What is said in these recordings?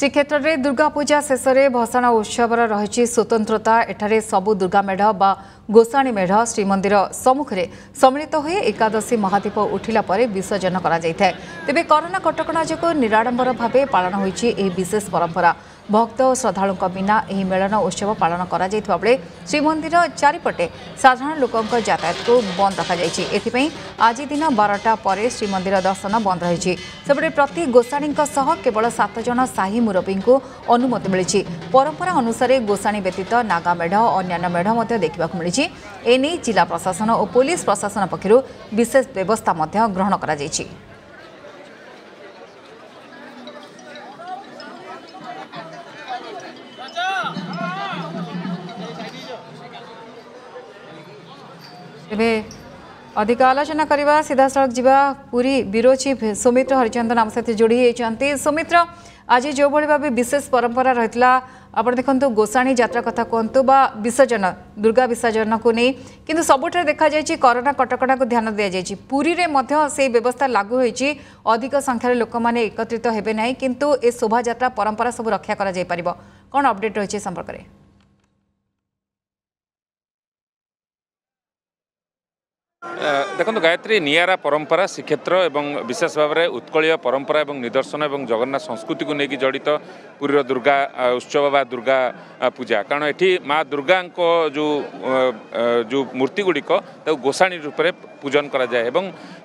ଶ୍ରୀକ୍ଷେତ୍ରରେ ଦୁର୍ଗାପୂଜା ଶେଷରେ ଭସାଣ ଉତ୍ସବର ରହିଛି ସ୍ୱତନ୍ତ୍ରତା ଏଠାରେ ସବୁ ଦୁର୍ଗା ମେଢ଼ ବା ଗୋସାଣୀ ମେଢ଼ ଶ୍ରୀମନ୍ଦିର ସମ୍ମୁଖରେ ସମ୍ମିଳିତ ହୋଇ ଏକାଦଶୀ ମହାଦୀପ ଉଠିଲା ପରେ ବିସର୍ଜନ କରାଯାଇଥାଏ ତେବେ କରୋନା କଟକଣା ଯୋଗୁଁ ନିରାଡ଼ମ୍ବର ଭାବେ ପାଳନ ହୋଇଛି ଏହି ବିଶେଷ ପରମ୍ପରା ଭକ୍ତ ଓ ଶ୍ରଦ୍ଧାଳୁଙ୍କ ବିନା ଏହି ମେଳନ ଉତ୍ସବ ପାଳନ କରାଯାଇଥିବା ବେଳେ ଶ୍ରୀମନ୍ଦିର ଚାରିପଟେ ସାଧାରଣ ଲୋକଙ୍କ ଯାତାୟାତକୁ ବନ୍ଦ ରଖାଯାଇଛି ଏଥିପାଇଁ ଆଜି ଦିନ ବାରଟା ପରେ ଶ୍ରୀମନ୍ଦିର ଦର୍ଶନ ବନ୍ଦ ରହିଛି ସେପଟେ ପ୍ରତି ଗୋଷାଣୀଙ୍କ ସହ କେବଳ ସାତ ଜଣ ସାହି ମୁରବୀଙ୍କୁ ଅନୁମତି ମିଳିଛି ପରମ୍ପରା ଅନୁସାରେ ଗୋଷାଣୀ ବ୍ୟତୀତ ନାଗା ମେଢ଼ ଅନ୍ୟାନ୍ୟ ମେଢ଼ ମଧ୍ୟ ଦେଖିବାକୁ ମିଳିଛି ଏନେଇ ଜିଲ୍ଲା ପ୍ରଶାସନ ଓ ପୋଲିସ ପ୍ରଶାସନ ପକ୍ଷରୁ ବିଶେଷ ବ୍ୟବସ୍ଥା ମଧ୍ୟ ଗ୍ରହଣ କରାଯାଇଛି ଏବେ ଅଧିକ ଆଲୋଚନା କରିବା ସିଧାସଳଖ ଯିବା ପୁରୀ ବ୍ୟୁରୋ ଚିଫ୍ ସୁମିତ୍ର ହରିଚନ୍ଦନ ଆମ ସହିତ ଯୋଡ଼ି ହୋଇଛନ୍ତି ସୁମିତ୍ର ଆଜି ଯେଉଁଭଳି ଭାବେ ବିଶେଷ ପରମ୍ପରା ରହିଥିଲା ଆପଣ ଦେଖନ୍ତୁ ଗୋସାଣୀ ଯାତ୍ରା କଥା କୁହନ୍ତୁ ବା ବିସର୍ଜନ ଦୁର୍ଗା ବିସର୍ଜନକୁ ନେଇ କିନ୍ତୁ ସବୁଠାରେ ଦେଖାଯାଇଛି କରୋନା କଟକଣାକୁ ଧ୍ୟାନ ଦିଆଯାଇଛି ପୁରୀରେ ମଧ୍ୟ ସେହି ବ୍ୟବସ୍ଥା ଲାଗୁ ହୋଇଛି ଅଧିକ ସଂଖ୍ୟାରେ ଲୋକମାନେ ଏକତ୍ରିତ ହେବେ ନାହିଁ କିନ୍ତୁ ଏ ଶୋଭାଯାତ୍ରା ପରମ୍ପରା ସବୁ ରକ୍ଷା କରାଯାଇପାରିବ କ'ଣ ଅପଡେଟ୍ ରହିଛି ଏ ସମ୍ପର୍କରେ ଦେଖନ୍ତୁ ଗାୟତ୍ରୀ ନିଆରା ପରମ୍ପରା ଶ୍ରୀକ୍ଷେତ୍ର ଏବଂ ବିଶେଷ ଭାବରେ ଉତ୍କଳୀୟ ପରମ୍ପରା ଏବଂ ନିଦର୍ଶନ ଏବଂ ଜଗନ୍ନାଥ ସଂସ୍କୃତିକୁ ନେଇକି ଜଡ଼ିତ ପୁରୀର ଦୁର୍ଗା ଉତ୍ସବ ବା ଦୁର୍ଗା ପୂଜା କାରଣ ଏଠି ମା ଦୁର୍ଗାଙ୍କ ଯେଉଁ ଯେଉଁ ମୂର୍ତ୍ତିଗୁଡ଼ିକ ତାକୁ ଗୋସାଣୀ ରୂପରେ ପୂଜନ କରାଯାଏ ଏବଂ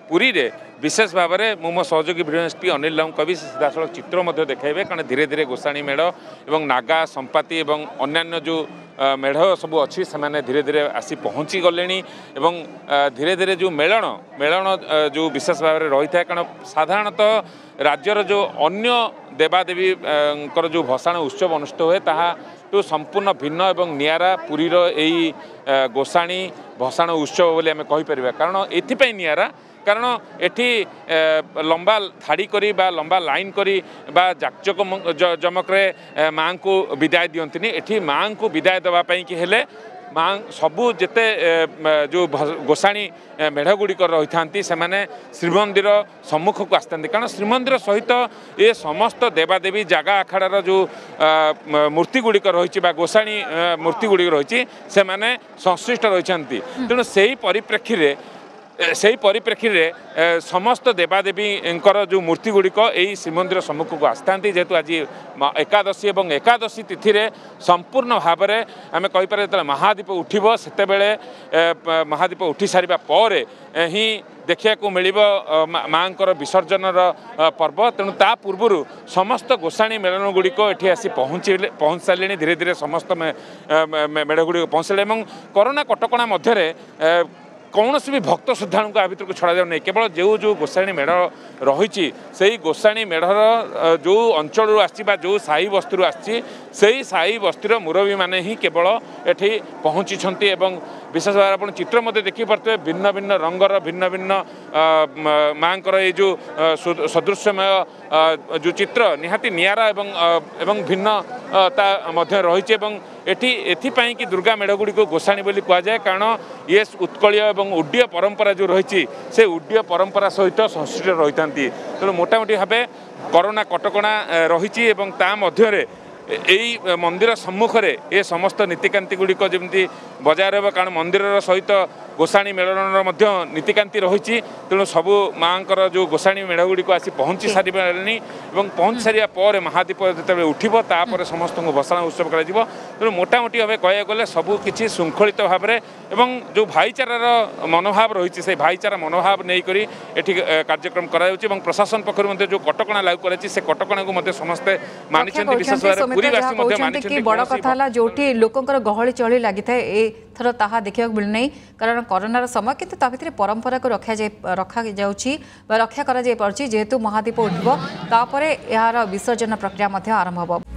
ପୁରୀରେ ବିଶେଷ ଭାବରେ ମୁଁ ମୋ ସହଯୋଗୀ ଭିଡ଼ିଓ ଏସ୍ ପି ଅନିଲ ଲାଉଙ୍କୁ କବି ସିଧାସଳଖ ଚିତ୍ର ମଧ୍ୟ ଦେଖାଇବେ କାରଣ ଧୀରେ ଧୀରେ ଗୋସାଣୀ ମେଢ଼ ଏବଂ ନାଗା ସମ୍ପାତି ଏବଂ ଅନ୍ୟାନ୍ୟ ଯେଉଁ ମେଢ଼ ସବୁ ଅଛି ସେମାନେ ଧୀରେ ଧୀରେ ଆସି ପହଞ୍ଚି ଗଲେଣି ଏବଂ ଧୀରେ ধীরে ধীরে যে মেলন মেলন যে বিশেষ ভাবে রয়েছে কারণ সাধারণত রাজ্যর যে অন্য দেবাদেবীঙ্কর যে ভসাণ উৎসব অনুষ্ঠিত হুয়ে তাহা টু সম্পূর্ণ ভিন্ন এবং নিয়ারা পুরীর এই গোসাণী ভসাণ উৎসব বলে আমি কহিপার কারণ এপাই নিয়ারা কারণ এটি লম্বা থাড়ি করে বা লম্বা লাইন করে বা জাকচক জমকরে মা বিদায় দিয়ন্তিনি এটি মা বিদায় দেওয়া কি হলে सबु गोसा मेढ गुडिक रहिथाति श्रीमन्दिर सम्मुखको कारण श्रीमन्दिर सहित ए समस्त देवादेवी जागढार जो मूर्ति गुडिक रह गोसाणी मूर्ति गुडिक रहे संश्लिष्ट रहि तरिप्रेक्षीर ସେହି ପରିପ୍ରେକ୍ଷୀରେ ସମସ୍ତ ଦେବାଦେବୀଙ୍କର ଯେଉଁ ମୂର୍ତ୍ତିଗୁଡ଼ିକ ଏହି ଶ୍ରୀମନ୍ଦିର ସମ୍ମୁଖକୁ ଆସିଥାନ୍ତି ଯେହେତୁ ଆଜି ଏକାଦଶୀ ଏବଂ ଏକାଦଶୀ ତିଥିରେ ସମ୍ପୂର୍ଣ୍ଣ ଭାବରେ ଆମେ କହିପାରିବା ଯେତେବେଳେ ମହାଦୀପ ଉଠିବ ସେତେବେଳେ ମହାଦୀପ ଉଠିସାରିବା ପରେ ହିଁ ଦେଖିବାକୁ ମିଳିବ ମାଆଙ୍କର ବିସର୍ଜନର ପର୍ବ ତେଣୁ ତା ପୂର୍ବରୁ ସମସ୍ତ ଗୋଷାଣୀ ମେଳଣଗୁଡ଼ିକ ଏଠି ଆସି ପହଞ୍ଚିଲେ ପହଞ୍ଚି ସାରିଲେଣି ଧୀରେ ଧୀରେ ସମସ୍ତ ମେଢ଼ଗୁଡ଼ିକ ପହଞ୍ଚିଲେ ଏବଂ କରୋନା କଟକଣା ମଧ୍ୟରେ କୌଣସି ବି ଭକ୍ତ ଶ୍ରଦ୍ଧାଳୁଙ୍କୁ ଆ ଭିତରକୁ ଛଡ଼ାଯାଉନି କେବଳ ଯେଉଁ ଯେଉଁ ଗୋସାଣୀ ମେଢ଼ ରହିଛି ସେହି ଗୋସାଣୀ ମେଢ଼ର ଯେଉଁ ଅଞ୍ଚଳରୁ ଆସିଛି ବା ଯେଉଁ ସାହି ବସ୍ତିରୁ ଆସିଛି ସେହି ସାହି ବସ୍ତିର ମୁରବୀମାନେ ହିଁ କେବଳ ଏଠି ପହଞ୍ଚିଛନ୍ତି ଏବଂ ବିଶେଷ ଭାବରେ ଆପଣ ଚିତ୍ର ମଧ୍ୟ ଦେଖିପାରୁଥିବେ ଭିନ୍ନ ଭିନ୍ନ ରଙ୍ଗର ଭିନ୍ନ ଭିନ୍ନ ମାଙ୍କର ଏଇ ଯେଉଁ ସଦୃଶ୍ୟମୟ ଯେଉଁ ଚିତ୍ର ନିହାତି ନିଆରା ଏବଂ ଏବଂ ଭିନ୍ନ ତା ମଧ୍ୟ ରହିଛି ଏବଂ ଏଠି ଏଥିପାଇଁ କି ଦୁର୍ଗା ମେଢ଼ଗୁଡ଼ିକୁ ଗୋଷାଣୀ ବୋଲି କୁହାଯାଏ କାରଣ ଇଏ ଉତ୍କଳୀୟ ଏବଂ ଉଡ୍ୟ ପରମ୍ପରା ଯେଉଁ ରହିଛି ସେ ଉଡ୍ୟ ପରମ୍ପରା ସହିତ ସଂଶ୍ରିଷ୍ଟ ରହିଥାନ୍ତି ତେଣୁ ମୋଟାମୋଟି ଭାବେ କରୋନା କଟକଣା ରହିଛି ଏବଂ ତା ମଧ୍ୟରେ এই মন্দির সম্মুখে এ সমস্ত নীতিকান্তি গুড়ি যেমি বজায় রহব কারণ মন্দিরর সহিত গোসাণী মেলনর মধ্যে নীতিকান্তি রয়েছে তেমন সবু মাঙ্কর যে গোসাণী মেঢ গুড়ি আসি পৌঁছি সারি এবং পৌঁছি সারা পরে মহাদ্বীপ যেত উঠব তাপরে সমস্ত ভসাণ উৎসব করা যাব তেমন মোটামুটি ভাবে কে গেলে সবু কিছু শৃঙ্খলিত ভাবে এবং যে ভাইচারার মনোভাব রয়েছে সেই ভাইচারা মনোভাব নেইকরি এটি কার্যক্রম করা হচ্ছে এবং প্রশাসন পক্ষ যে কটকা লাগু করা সে কটকা সমস্ত মানি বিশেষ ভাবে କହୁଛନ୍ତି କି ବଡ଼ କଥା ହେଲା ଯୋଉଠି ଲୋକଙ୍କର ଗହଳି ଚହଳି ଲାଗିଥାଏ ଏଥର ତାହା ଦେଖିବାକୁ ମିଳୁନାହିଁ କାରଣ କରୋନାର ସମୟ କିନ୍ତୁ ତା ଭିତରେ ପରମ୍ପରାକୁ ରଖାଯାଇ ରଖାଯାଉଛି ବା ରକ୍ଷା କରାଯାଇପାରୁଛି ଯେହେତୁ ମହାଦୀପ ଉଠିବ ତାପରେ ଏହାର ବିସର୍ଜନ ପ୍ରକ୍ରିୟା ମଧ୍ୟ ଆରମ୍ଭ ହେବ